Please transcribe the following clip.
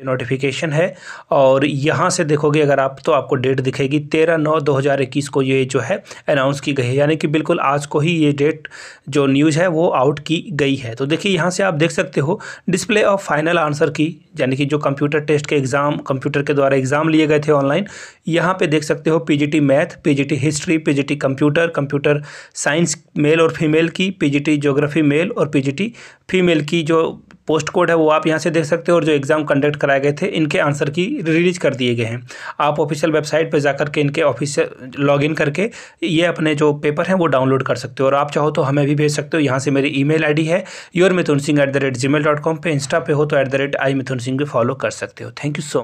ये नोटिफिकेशन है और यहाँ से देखोगे अगर आप तो आपको डेट दिखेगी तेरह नौ दो हज़ार इक्कीस को ये जो है अनाउंस की गई है यानी कि बिल्कुल आज को ही ये डेट जो न्यूज़ है वो आउट की गई है तो देखिए यहाँ से आप देख सकते हो डिस्प्ले ऑफ फाइनल आंसर की यानी कि जो कंप्यूटर टेस्ट के एग्ज़ाम कंप्यूटर के द्वारा एग्ज़ाम लिए गए थे ऑनलाइन यहाँ पर देख सकते हो P math P history P computer computer science male और फीमेल की पी ज्योग्राफी मेल और पी फीमेल की जो पोस्ट कोड है वो आप यहाँ से देख सकते हो और जो एग्ज़ाम कंडक्ट कराए गए थे इनके आंसर की रिलीज कर दिए गए हैं आप ऑफिशियल वेबसाइट पर जाकर के इनके ऑफिशियल इन करके ये अपने जो पेपर हैं वो डाउनलोड कर सकते हो और आप चाहो तो हमें भी भेज सकते हो यहाँ से मेरी आई डी है your Mithun Singh at the rate G mail dot com पर इंस्टा पे हो तो at the rate I Mithun Singh भी फॉलो कर सकते हो थैंक यू सो